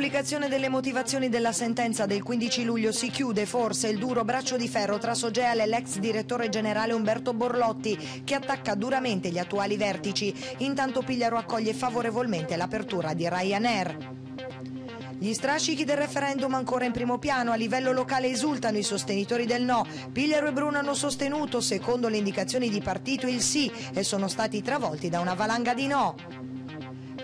pubblicazione delle motivazioni della sentenza del 15 luglio si chiude forse il duro braccio di ferro tra Sogeal e l'ex direttore generale Umberto Borlotti che attacca duramente gli attuali vertici. Intanto Pigliaro accoglie favorevolmente l'apertura di Ryanair. Gli strascichi del referendum ancora in primo piano, a livello locale esultano i sostenitori del no. Pigliaro e Bruno hanno sostenuto, secondo le indicazioni di partito, il sì e sono stati travolti da una valanga di no.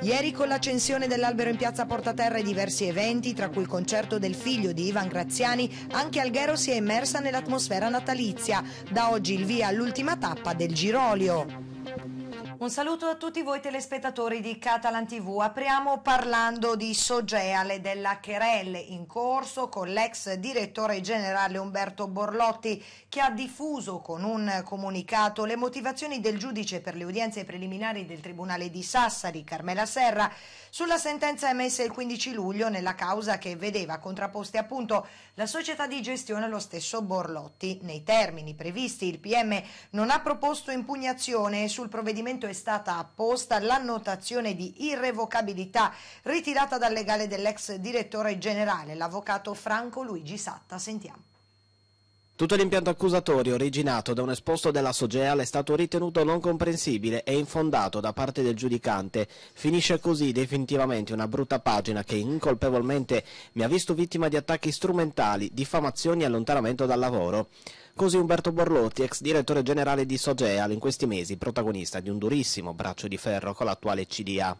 Ieri con l'accensione dell'albero in piazza Portaterra e diversi eventi, tra cui il concerto del figlio di Ivan Graziani, anche Alghero si è immersa nell'atmosfera natalizia. Da oggi il via all'ultima tappa del Girolio. Un saluto a tutti voi telespettatori di Catalan TV. Apriamo parlando di Sogeale della querelle in corso con l'ex direttore generale Umberto Borlotti che ha diffuso con un comunicato le motivazioni del giudice per le udienze preliminari del Tribunale di Sassari, Carmela Serra, sulla sentenza emessa il 15 luglio nella causa che vedeva contrapposte appunto la società di gestione allo stesso Borlotti. Nei termini previsti il PM non ha proposto impugnazione sul provvedimento momento è stata apposta l'annotazione di irrevocabilità ritirata dal legale dell'ex direttore generale, l'avvocato Franco Luigi Satta. Sentiamo. Tutto l'impianto accusatorio originato da un esposto della Sogeal è stato ritenuto non comprensibile e infondato da parte del giudicante. Finisce così definitivamente una brutta pagina che incolpevolmente mi ha visto vittima di attacchi strumentali, diffamazioni e allontanamento dal lavoro. Così Umberto Borlotti, ex direttore generale di Sogeal, in questi mesi protagonista di un durissimo braccio di ferro con l'attuale CDA.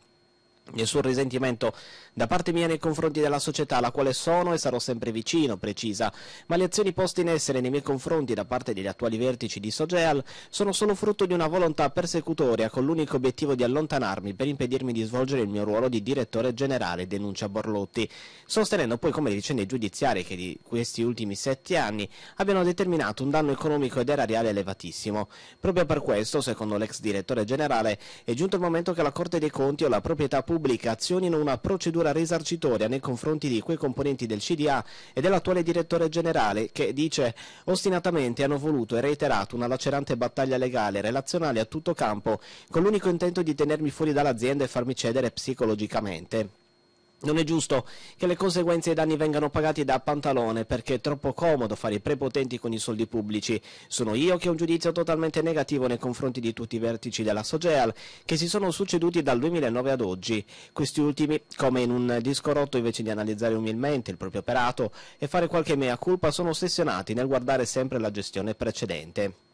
Nessun risentimento da parte mia nei confronti della società alla quale sono e sarò sempre vicino, precisa, ma le azioni poste in essere nei miei confronti da parte degli attuali vertici di Sogeal sono solo frutto di una volontà persecutoria con l'unico obiettivo di allontanarmi per impedirmi di svolgere il mio ruolo di direttore generale, denuncia Borlotti, sostenendo poi come le vicende giudiziarie che di questi ultimi sette anni abbiano determinato un danno economico ed erariale elevatissimo. Proprio per questo, secondo l'ex direttore generale, è giunto il momento che la Corte dei Conti o la proprietà pubblica pubblica azionino una procedura risarcitoria nei confronti di quei componenti del CDA e dell'attuale direttore generale che, dice, ostinatamente hanno voluto e reiterato una lacerante battaglia legale relazionale a tutto campo con l'unico intento di tenermi fuori dall'azienda e farmi cedere psicologicamente. Non è giusto che le conseguenze e i danni vengano pagati da pantalone perché è troppo comodo fare i prepotenti con i soldi pubblici. Sono io che ho un giudizio totalmente negativo nei confronti di tutti i vertici della Sogeal che si sono succeduti dal 2009 ad oggi. Questi ultimi, come in un disco rotto invece di analizzare umilmente il proprio operato e fare qualche mea culpa, sono ossessionati nel guardare sempre la gestione precedente.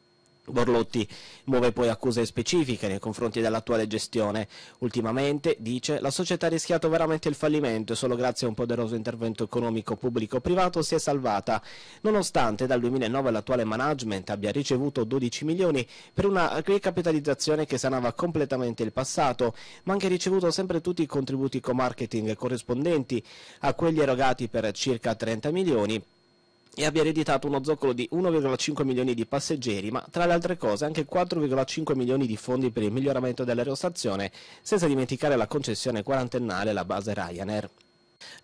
Borlotti muove poi accuse specifiche nei confronti dell'attuale gestione. Ultimamente, dice, la società ha rischiato veramente il fallimento e solo grazie a un poderoso intervento economico pubblico-privato si è salvata, nonostante dal 2009 l'attuale management abbia ricevuto 12 milioni per una ricapitalizzazione che sanava completamente il passato, ma anche ricevuto sempre tutti i contributi co-marketing corrispondenti a quelli erogati per circa 30 milioni e abbia ereditato uno zoccolo di 1,5 milioni di passeggeri, ma tra le altre cose anche 4,5 milioni di fondi per il miglioramento dell'aerostazione, senza dimenticare la concessione quarantennale alla base Ryanair.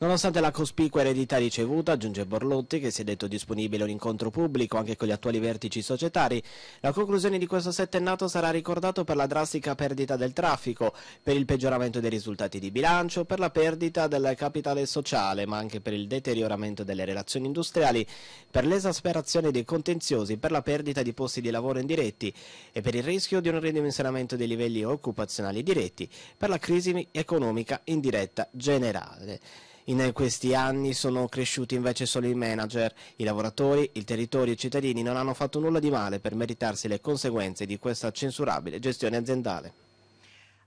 Nonostante la cospicua eredità ricevuta, aggiunge Borlotti, che si è detto disponibile a un incontro pubblico anche con gli attuali vertici societari, la conclusione di questo settennato sarà ricordato per la drastica perdita del traffico, per il peggioramento dei risultati di bilancio, per la perdita del capitale sociale, ma anche per il deterioramento delle relazioni industriali, per l'esasperazione dei contenziosi, per la perdita di posti di lavoro indiretti e per il rischio di un ridimensionamento dei livelli occupazionali diretti, per la crisi economica indiretta generale. In questi anni sono cresciuti invece solo i manager. I lavoratori, il territorio e i cittadini non hanno fatto nulla di male per meritarsi le conseguenze di questa censurabile gestione aziendale.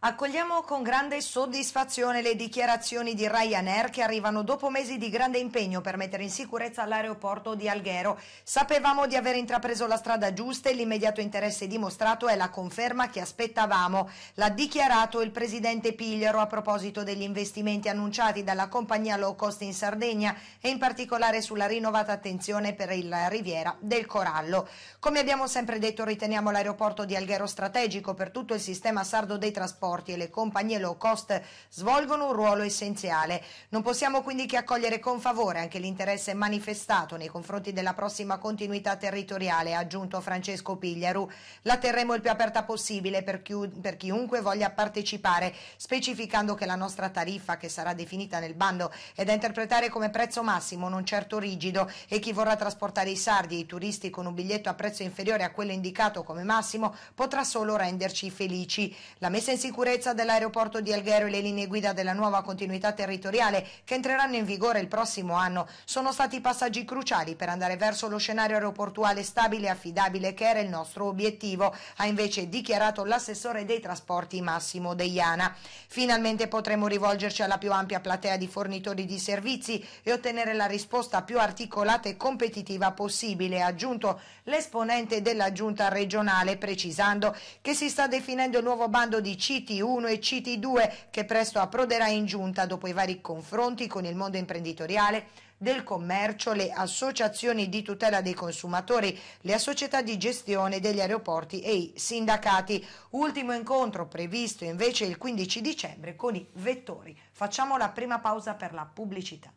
Accogliamo con grande soddisfazione le dichiarazioni di Ryanair che arrivano dopo mesi di grande impegno per mettere in sicurezza l'aeroporto di Alghero. Sapevamo di aver intrapreso la strada giusta e l'immediato interesse dimostrato è la conferma che aspettavamo, l'ha dichiarato il presidente Pigliaro a proposito degli investimenti annunciati dalla compagnia low cost in Sardegna e in particolare sulla rinnovata attenzione per la riviera del Corallo. Come abbiamo sempre detto riteniamo l'aeroporto di Alghero strategico per tutto il sistema sardo dei trasporti aeroporti e le compagnie low cost svolgono un ruolo essenziale. Non possiamo quindi che accogliere con favore anche l'interesse manifestato nei confronti della prossima continuità territoriale, ha aggiunto Francesco Pigliaru. La terremo il più aperta possibile per, chi, per chiunque voglia partecipare, specificando che la nostra tariffa, che sarà definita nel bando, è da interpretare come prezzo massimo, non certo rigido, e chi vorrà trasportare i sardi e i turisti con un biglietto a prezzo inferiore a quello indicato come massimo potrà solo renderci felici. La messa in sicurezza sicurezza dell'aeroporto di Alghero e le linee guida della nuova continuità territoriale che entreranno in vigore il prossimo anno sono stati passaggi cruciali per andare verso lo scenario aeroportuale stabile e affidabile che era il nostro obiettivo, ha invece dichiarato l'assessore dei trasporti Massimo Deiana. Finalmente potremo rivolgerci alla più ampia platea di fornitori di servizi e ottenere la risposta più articolata e competitiva possibile, ha aggiunto l'esponente della giunta regionale precisando che si sta definendo il nuovo bando di CT CT1 e CT2 che presto approderà in giunta dopo i vari confronti con il mondo imprenditoriale del commercio, le associazioni di tutela dei consumatori, le società di gestione degli aeroporti e i sindacati. Ultimo incontro previsto invece il 15 dicembre con i vettori. Facciamo la prima pausa per la pubblicità.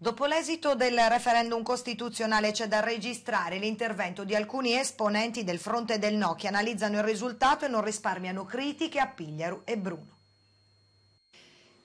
Dopo l'esito del referendum costituzionale c'è da registrare l'intervento di alcuni esponenti del fronte del no che analizzano il risultato e non risparmiano critiche a Pigliaru e Bruno.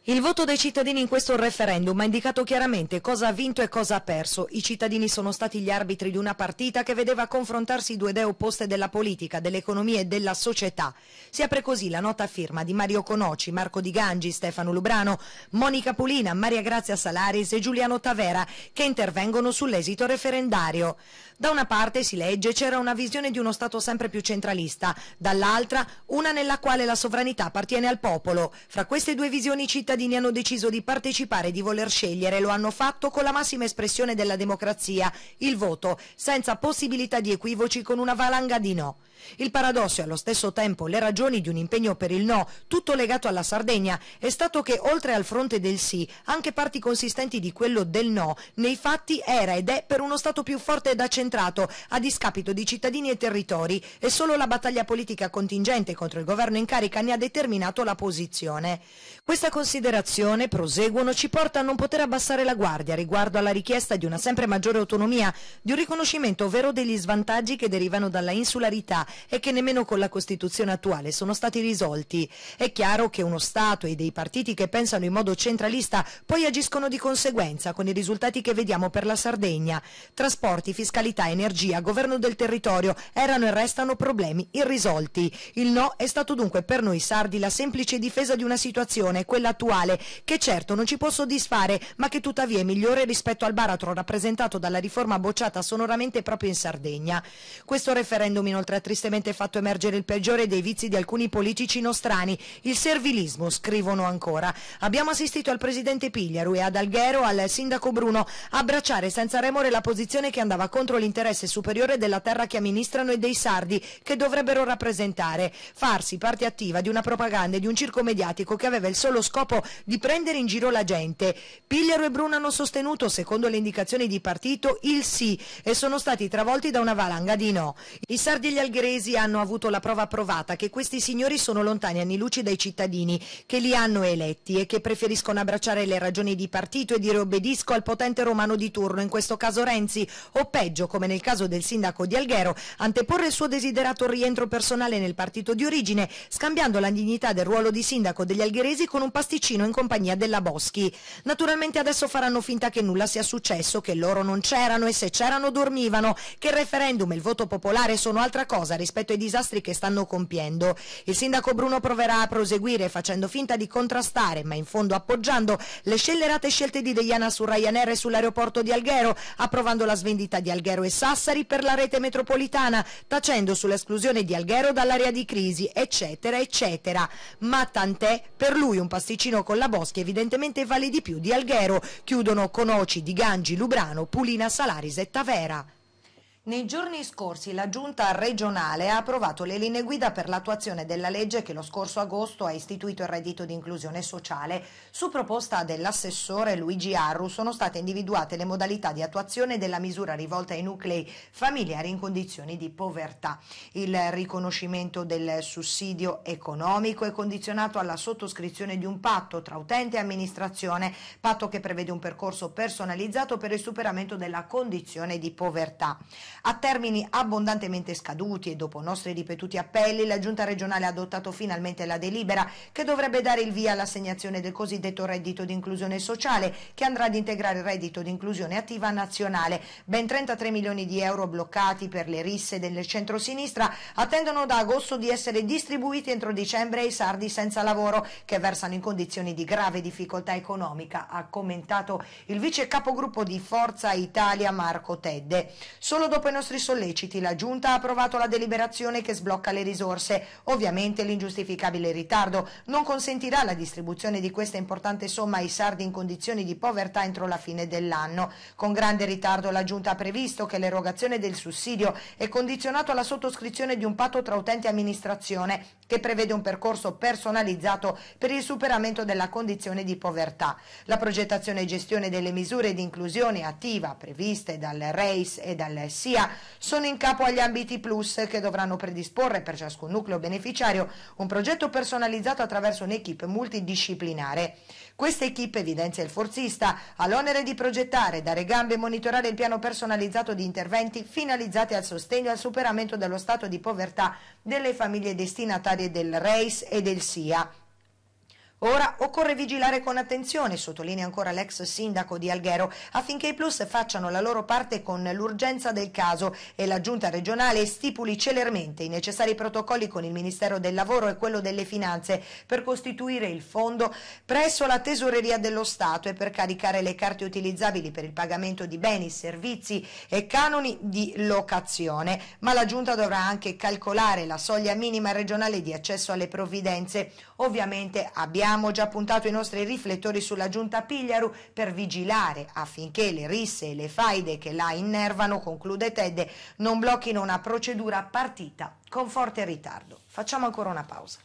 Il voto dei cittadini in questo referendum ha indicato chiaramente cosa ha vinto e cosa ha perso. I cittadini sono stati gli arbitri di una partita che vedeva confrontarsi due idee opposte della politica, dell'economia e della società. Si apre così la nota firma di Mario Conoci, Marco Di Gangi, Stefano Lubrano, Monica Pulina, Maria Grazia Salaris e Giuliano Tavera che intervengono sull'esito referendario. Da una parte, si legge, c'era una visione di uno Stato sempre più centralista, dall'altra una nella quale la sovranità appartiene al popolo. Fra queste due visioni cittadini cittadini hanno deciso di partecipare e di voler scegliere, lo hanno fatto con la massima espressione della democrazia, il voto, senza possibilità di equivoci con una valanga di no. Il paradosso e allo stesso tempo le ragioni di un impegno per il no, tutto legato alla Sardegna, è stato che oltre al fronte del sì, anche parti consistenti di quello del no, nei fatti era ed è per uno Stato più forte ed accentrato, a discapito di cittadini e territori, e solo la battaglia politica contingente contro il governo in carica ne ha determinato la posizione. Questa considerazione, proseguono, ci porta a non poter abbassare la guardia riguardo alla richiesta di una sempre maggiore autonomia, di un riconoscimento vero degli svantaggi che derivano dalla insularità e che nemmeno con la Costituzione attuale sono stati risolti. È chiaro che uno Stato e dei partiti che pensano in modo centralista poi agiscono di conseguenza con i risultati che vediamo per la Sardegna. Trasporti, fiscalità, energia, governo del territorio erano e restano problemi irrisolti. Il no è stato dunque per noi sardi la semplice difesa di una situazione, quella attuale, che certo non ci può soddisfare, ma che tuttavia è migliore rispetto al baratro rappresentato dalla riforma bocciata sonoramente proprio in Sardegna. Questo referendum inoltre ha tristemente tristemente fatto emergere il peggiore dei vizi di alcuni politici nostrani, il servilismo, scrivono ancora. Abbiamo assistito al presidente Pigliaru e ad Alghero, al sindaco Bruno, abbracciare senza remore la posizione che andava contro l'interesse superiore della terra che amministrano e dei sardi che dovrebbero rappresentare, farsi parte attiva di una propaganda e di un circo mediatico che aveva il solo scopo di prendere in giro la gente. Pigliaru e Bruno hanno sostenuto, secondo le indicazioni di partito, il sì e sono stati travolti da una valanga di no. I sardi e gli algheri paesi hanno avuto la prova provata che questi signori sono lontani anni luci dai cittadini che li hanno eletti e che preferiscono abbracciare le ragioni di partito e dire obbedisco al potente romano di turno, in questo caso Renzi, o peggio, come nel caso del sindaco di Alghero, anteporre il suo desiderato rientro personale nel partito di origine, scambiando la dignità del ruolo di sindaco degli algheresi con un pasticcino in compagnia della Boschi. Naturalmente adesso faranno finta che nulla sia successo, che loro non c'erano e se c'erano dormivano, che il referendum e il voto popolare sono altra cosa casa rispetto ai disastri che stanno compiendo. Il sindaco Bruno proverà a proseguire facendo finta di contrastare, ma in fondo appoggiando le scellerate scelte di Deiana su Ryanair e sull'aeroporto di Alghero, approvando la svendita di Alghero e Sassari per la rete metropolitana, tacendo sull'esclusione di Alghero dall'area di crisi, eccetera, eccetera. Ma tant'è, per lui un pasticcino con la Boschi evidentemente vale di più di Alghero. Chiudono con Oci Di Gangi, Lubrano, Pulina, Salaris e Tavera. Nei giorni scorsi la Giunta regionale ha approvato le linee guida per l'attuazione della legge che lo scorso agosto ha istituito il reddito di inclusione sociale. Su proposta dell'assessore Luigi Arru sono state individuate le modalità di attuazione della misura rivolta ai nuclei familiari in condizioni di povertà. Il riconoscimento del sussidio economico è condizionato alla sottoscrizione di un patto tra utente e amministrazione, patto che prevede un percorso personalizzato per il superamento della condizione di povertà. A termini abbondantemente scaduti e dopo nostri ripetuti appelli, la Giunta regionale ha adottato finalmente la delibera che dovrebbe dare il via all'assegnazione del cosiddetto reddito di inclusione sociale che andrà ad integrare il reddito di inclusione attiva nazionale. Ben 33 milioni di euro bloccati per le risse del centro-sinistra attendono da agosto di essere distribuiti entro dicembre ai sardi senza lavoro che versano in condizioni di grave difficoltà economica, ha commentato il vice capogruppo di Forza Italia Marco Tedde. Solo dopo nostri solleciti la Giunta ha approvato la deliberazione che sblocca le risorse. Ovviamente l'ingiustificabile ritardo non consentirà la distribuzione di questa importante somma ai sardi in condizioni di povertà entro la fine dell'anno. Con grande ritardo la Giunta ha previsto che l'erogazione del sussidio è condizionato alla sottoscrizione di un patto tra utenti e amministrazione che prevede un percorso personalizzato per il superamento della condizione di povertà. La progettazione e gestione delle misure di inclusione attiva previste dal RACE e dal SIA Europea sono in capo agli ambiti plus che dovranno predisporre per ciascun nucleo beneficiario un progetto personalizzato attraverso un'equipe multidisciplinare. Questa equipe, evidenzia il forzista, ha l'onere di progettare, dare gambe e monitorare il piano personalizzato di interventi finalizzati al sostegno e al superamento dello stato di povertà delle famiglie destinatarie del RACE e del SIA. Ora occorre vigilare con attenzione, sottolinea ancora l'ex sindaco di Alghero, affinché i plus facciano la loro parte con l'urgenza del caso e la giunta regionale stipuli celermente i necessari protocolli con il Ministero del Lavoro e quello delle Finanze per costituire il fondo presso la tesoreria dello Stato e per caricare le carte utilizzabili per il pagamento di beni, servizi e canoni di locazione. Ma la giunta dovrà anche calcolare la soglia minima regionale di accesso alle provvidenze. Ovviamente abbiamo Abbiamo già puntato i nostri riflettori sulla giunta Pigliaru per vigilare affinché le risse e le faide che la innervano, conclude Ted, non blocchino una procedura partita con forte ritardo. Facciamo ancora una pausa.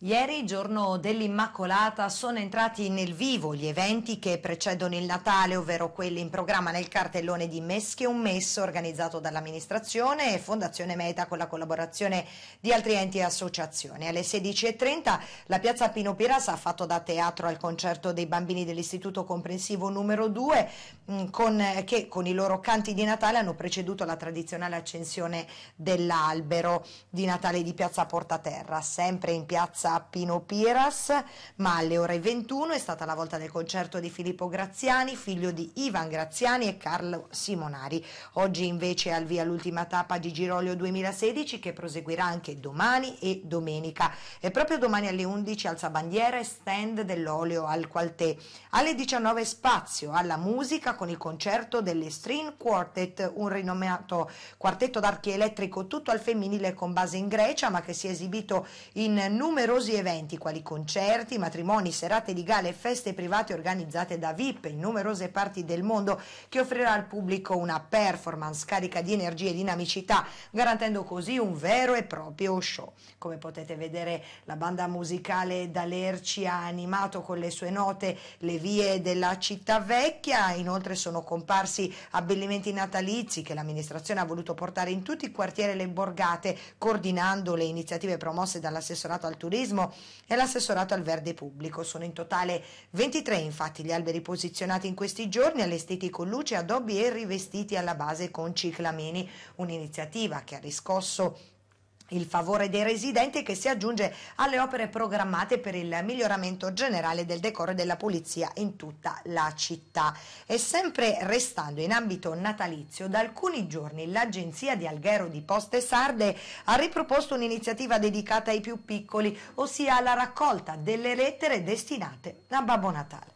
Ieri, giorno dell'Immacolata, sono entrati nel vivo gli eventi che precedono il Natale, ovvero quelli in programma nel cartellone di Mesche un Messo organizzato dall'amministrazione e Fondazione Meta con la collaborazione di altri enti e associazioni. Alle 16.30 la piazza Pino Piras ha fatto da teatro al concerto dei bambini dell'istituto comprensivo numero 2 mm, con, eh, che con i loro canti di Natale hanno preceduto la tradizionale accensione dell'albero di Natale di piazza Portaterra, sempre in piazza a Pino Piras, ma alle ore 21 è stata la volta del concerto di Filippo Graziani, figlio di Ivan Graziani e Carlo Simonari. Oggi invece è al via l'ultima tappa di Girolio 2016 che proseguirà anche domani e domenica. E proprio domani alle 11 alza bandiera e stand dell'olio al Qualtè. Alle 19 spazio alla musica con il concerto delle String Quartet, un rinomato quartetto d'archi elettrico tutto al femminile con base in Grecia ma che si è esibito in numerosi numerosi eventi quali concerti, matrimoni, serate di gala e feste private organizzate da VIP in numerose parti del mondo che offrirà al pubblico una performance carica di energia e dinamicità, garantendo così un vero e proprio show. Come potete vedere la banda musicale D'Alerci ha animato con le sue note le vie della città vecchia, inoltre sono comparsi abbellimenti natalizi che l'amministrazione ha voluto portare in tutti i quartieri e le borgate, coordinando le iniziative promosse dall'assessorato al turismo turismo e l'assessorato al verde pubblico. Sono in totale 23 infatti gli alberi posizionati in questi giorni, allestiti con luce, addobbi e rivestiti alla base con ciclamini, un'iniziativa che ha riscosso il favore dei residenti che si aggiunge alle opere programmate per il miglioramento generale del decoro e della pulizia in tutta la città. E sempre restando in ambito natalizio, da alcuni giorni l'agenzia di Alghero di Poste Sarde ha riproposto un'iniziativa dedicata ai più piccoli, ossia alla raccolta delle lettere destinate a Babbo Natale.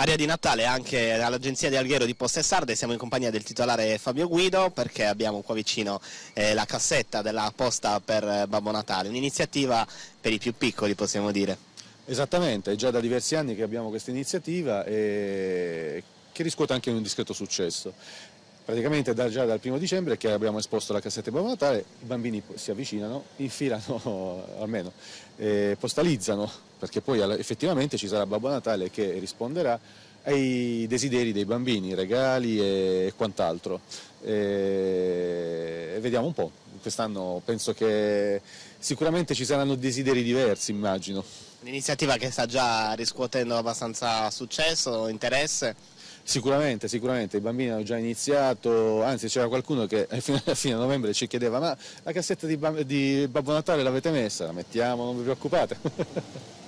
Aria di Natale anche all'agenzia di Alghero di Poste Sarde, siamo in compagnia del titolare Fabio Guido perché abbiamo qua vicino eh, la cassetta della posta per eh, Babbo Natale, un'iniziativa per i più piccoli possiamo dire. Esattamente, è già da diversi anni che abbiamo questa iniziativa e eh, che riscuote anche un discreto successo praticamente da, già dal primo dicembre che abbiamo esposto la cassetta di Babbo Natale, i bambini si avvicinano, infilano almeno, eh, postalizzano, perché poi effettivamente ci sarà Babbo Natale che risponderà ai desideri dei bambini, regali e quant'altro. E vediamo un po', quest'anno penso che sicuramente ci saranno desideri diversi, immagino. Un'iniziativa che sta già riscuotendo abbastanza successo, interesse. Sicuramente, sicuramente, i bambini hanno già iniziato, anzi c'era qualcuno che fino alla fine novembre ci chiedeva ma la cassetta di, di Babbo Natale l'avete messa? La mettiamo, non vi preoccupate.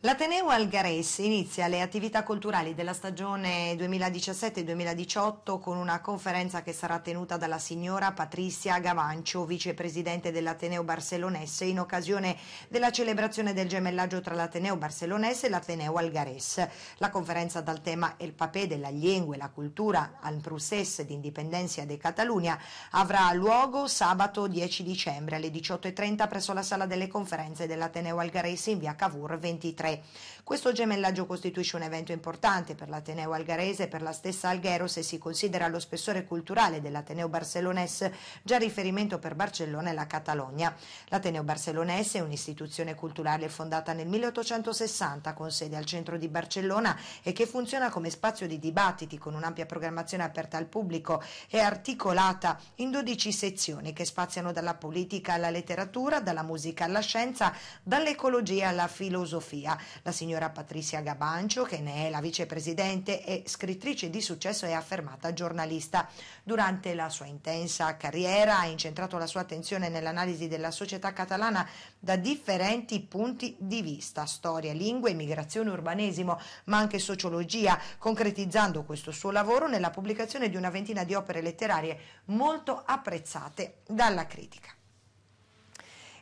L'Ateneo Algares inizia le attività culturali della stagione 2017-2018 con una conferenza che sarà tenuta dalla signora Patrizia Gavancio, vicepresidente dell'Ateneo Barcellonese, in occasione della celebrazione del gemellaggio tra l'Ateneo Barcellonese e l'Ateneo Algares. La conferenza dal tema El papé della lingua e la cultura al process di indipendenza de Catalunya avrà luogo sabato 10 dicembre alle 18.30 presso la sala delle conferenze dell'Ateneo Algares in via Cavour 23. 2003. Questo gemellaggio costituisce un evento importante per l'Ateneo algarese e per la stessa Alghero se si considera lo spessore culturale dell'Ateneo barcelonese, già riferimento per Barcellona e la Catalogna. L'Ateneo barcelonese è un'istituzione culturale fondata nel 1860 con sede al centro di Barcellona e che funziona come spazio di dibattiti con un'ampia programmazione aperta al pubblico e articolata in 12 sezioni che spaziano dalla politica alla letteratura, dalla musica alla scienza, dall'ecologia alla filosofia la signora Patricia Gabancio, che ne è la vicepresidente e scrittrice di successo e affermata giornalista. Durante la sua intensa carriera ha incentrato la sua attenzione nell'analisi della società catalana da differenti punti di vista, storia, lingue, immigrazione, urbanesimo, ma anche sociologia, concretizzando questo suo lavoro nella pubblicazione di una ventina di opere letterarie molto apprezzate dalla critica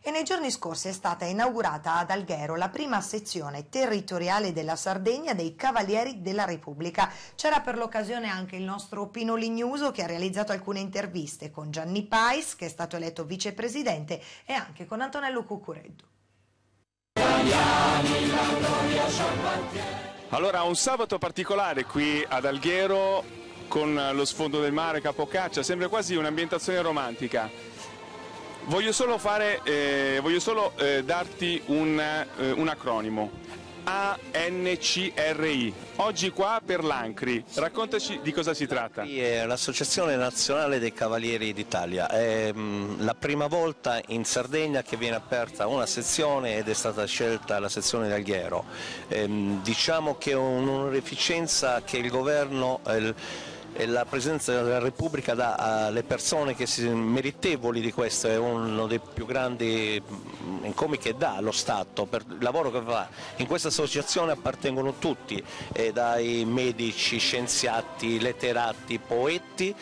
e nei giorni scorsi è stata inaugurata ad Alghero la prima sezione territoriale della Sardegna dei Cavalieri della Repubblica. C'era per l'occasione anche il nostro Pino Lignuso che ha realizzato alcune interviste con Gianni Pais, che è stato eletto vicepresidente, e anche con Antonello Cucureddu. Allora, un sabato particolare qui ad Alghero con lo sfondo del mare, Capocaccia, sembra quasi un'ambientazione romantica. Voglio solo, fare, eh, voglio solo eh, darti un, eh, un acronimo. ANCRI. Oggi qua per l'Ancri. Raccontaci di cosa si tratta. L'Associazione Nazionale dei Cavalieri d'Italia. È mm, la prima volta in Sardegna che viene aperta una sezione ed è stata scelta la sezione di Alghero. Ehm, diciamo che è un'onorificenza che il governo eh, la Presidenza della Repubblica dà alle persone che si, meritevoli di questo, è uno dei più grandi mm, incomi che dà lo Stato per il lavoro che fa. In questa associazione appartengono tutti, eh, dai medici, scienziati, letterati, poeti,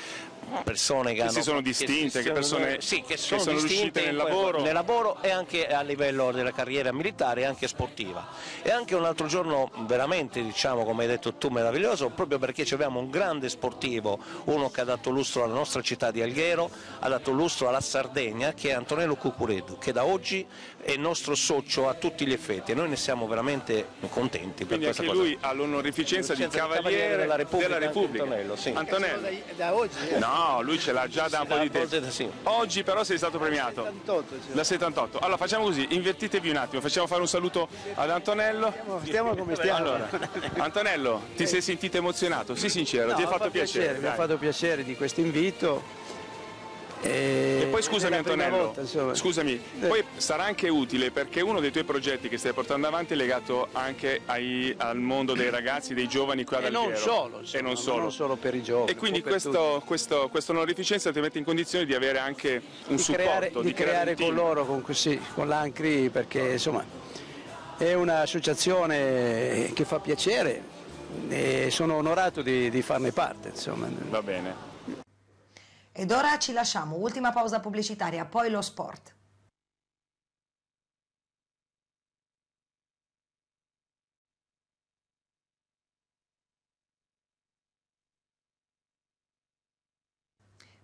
persone che, che hanno, si sono distinte, che, persone sì, che sono, che sono riuscite nel lavoro. nel lavoro e anche a livello della carriera militare e anche sportiva. E anche un altro giorno veramente, diciamo, come hai detto tu, meraviglioso, proprio perché abbiamo un grande sportivo, uno che ha dato lustro alla nostra città di Alghero, ha dato lustro alla Sardegna, che è Antonello Cucuredu, che da oggi è nostro socio a tutti gli effetti e noi ne siamo veramente contenti. Quindi anche cosa. lui ha l'onorificenza di Cavaliere, Cavaliere, della Repubblica. Della Repubblica. Antonello, sì. Antonello. Da, oggi? No, lui ce l'ha già da un po' di tempo. Oggi però sei stato premiato. Da 78. Allora facciamo così, invertitevi un attimo, facciamo fare un saluto ad Antonello. Stiamo come stiamo. Allora, Antonello, ti sei sentito emozionato? Sì, sincero, ti ha fatto piacere. Mi ha fatto piacere di questo invito e, eh, poi scusami Antonello, volta, scusami, eh. poi sarà anche utile perché uno dei tuoi progetti che stai portando avanti è legato anche ai, al mondo dei ragazzi, dei giovani qua e ad Alghero. Solo, insomma, e non solo, non solo per i giovani. E quindi questo, questo, questa onorificenza ti mette in condizione di avere anche un di supporto. Creare, di, di creare, creare con loro, con, sì, con l'Ancri, perché insomma è un'associazione che fa piacere e sono onorato di, di farne parte. Insomma. Va bene. Ed ora ci lasciamo, ultima pausa pubblicitaria, poi lo sport.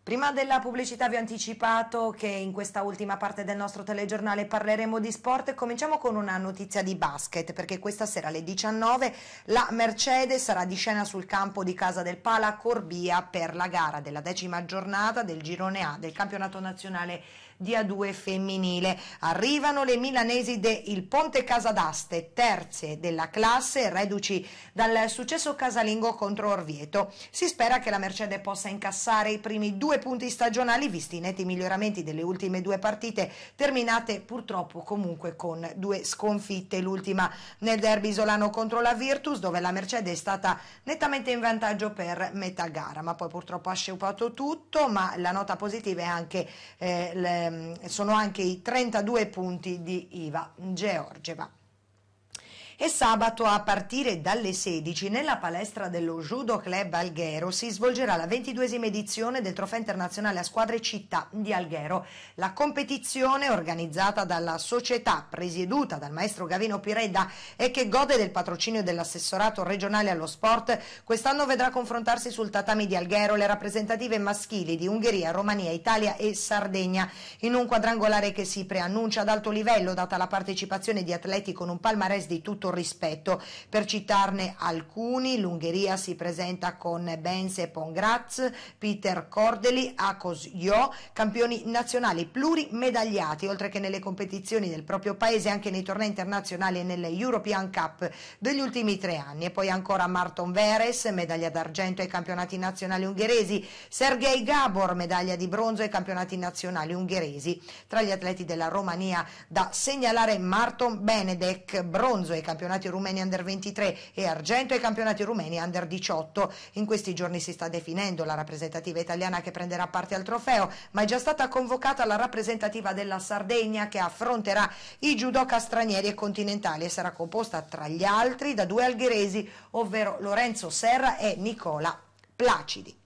Prima della pubblicità vi ho anticipato che in questa ultima parte del nostro telegiornale parleremo di sport e cominciamo con una notizia di basket perché questa sera alle 19 la Mercedes sarà di scena sul campo di Casa del Pala Corbia per la gara della decima giornata del girone A del campionato nazionale di A2 femminile. Arrivano le milanesi del Ponte Casa d'Aste, terze della classe, reduci dal successo casalingo contro Orvieto. Si spera che la Mercedes possa incassare i primi due punti stagionali, visti i netti miglioramenti delle ultime due partite, terminate purtroppo comunque con due sconfitte, l'ultima nel derby isolano contro la Virtus, dove la Mercedes è stata nettamente in vantaggio per metà gara, ma poi purtroppo ha sciupato tutto, ma la nota positiva è anche eh, Ehm, sono anche i 32 punti di IVA Georgieva e sabato a partire dalle 16 nella palestra dello Judo Club Alghero si svolgerà la ventiduesima edizione del Trofeo Internazionale a Squadre Città di Alghero. La competizione organizzata dalla società presieduta dal maestro Gavino Piredda e che gode del patrocinio dell'assessorato regionale allo sport, quest'anno vedrà confrontarsi sul tatami di Alghero le rappresentative maschili di Ungheria, Romania, Italia e Sardegna in un quadrangolare che si preannuncia ad alto livello data la partecipazione di atleti con un palmarès di tutto molto rispetto. Per citarne alcuni, l'Ungheria si presenta con Bense Pongraz, Peter Cordeli, Akos Jo, campioni nazionali plurimedagliati, oltre che nelle competizioni del proprio paese, anche nei tornei internazionali e nelle European Cup degli ultimi tre anni. E poi ancora Marton Veres, medaglia d'argento ai campionati nazionali ungheresi, Sergei Gabor, medaglia di bronzo ai campionati nazionali ungheresi. Tra gli atleti della Romania da segnalare Marton Benedek, bronzo ai campionati campionati rumeni under 23 e argento ai campionati rumeni under 18. In questi giorni si sta definendo la rappresentativa italiana che prenderà parte al trofeo, ma è già stata convocata la rappresentativa della Sardegna che affronterà i judoka stranieri e continentali e sarà composta tra gli altri da due algheresi, ovvero Lorenzo Serra e Nicola Placidi.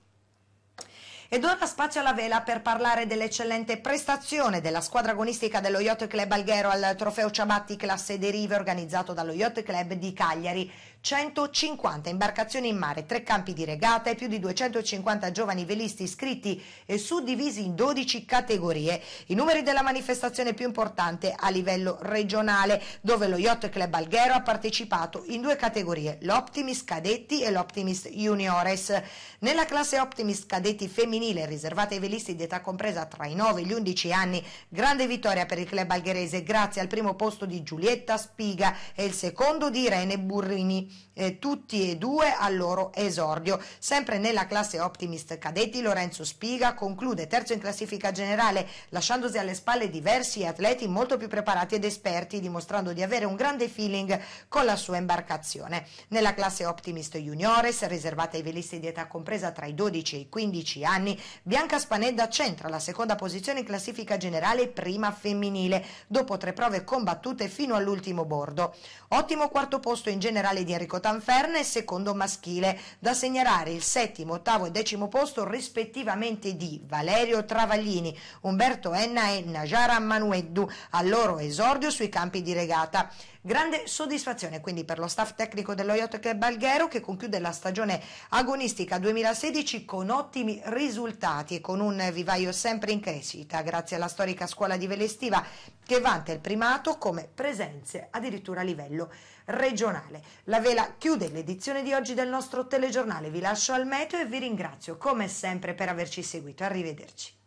Ed ora spazio alla vela per parlare dell'eccellente prestazione della squadra agonistica dello Yacht Club Alghero al trofeo Ciabatti Classe Derive organizzato dallo Yacht Club di Cagliari. 150 imbarcazioni in mare, 3 campi di regata e più di 250 giovani velisti iscritti e suddivisi in 12 categorie. I numeri della manifestazione più importante a livello regionale, dove lo Yacht Club Alghero ha partecipato in due categorie, l'Optimist Cadetti e l'Optimist Juniores. Nella classe Optimist Cadetti femminile, riservata ai velisti di età compresa tra i 9 e gli 11 anni, grande vittoria per il club algherese grazie al primo posto di Giulietta Spiga e il secondo di Irene Burrini eh, tutti e due al loro esordio. Sempre nella classe Optimist Cadetti Lorenzo Spiga conclude terzo in classifica generale lasciandosi alle spalle diversi atleti molto più preparati ed esperti dimostrando di avere un grande feeling con la sua imbarcazione. Nella classe Optimist Juniores riservata ai velisti di età compresa tra i 12 e i 15 anni Bianca Spanedda centra la seconda posizione in classifica generale prima femminile dopo tre prove combattute fino all'ultimo bordo. Ottimo quarto posto in generale di Enrico Tanferne, secondo maschile. Da segnalare il settimo, ottavo e decimo posto rispettivamente di Valerio Travaglini, Umberto Enna e Najara Manueddu al loro esordio sui campi di regata. Grande soddisfazione quindi per lo staff tecnico dello Yacht Club Alghero che conclude la stagione agonistica 2016 con ottimi risultati e con un vivaio sempre in crescita grazie alla storica scuola di Velestiva che vanta il primato come presenze addirittura a livello regionale. La Vela chiude l'edizione di oggi del nostro telegiornale. Vi lascio al meteo e vi ringrazio come sempre per averci seguito. Arrivederci.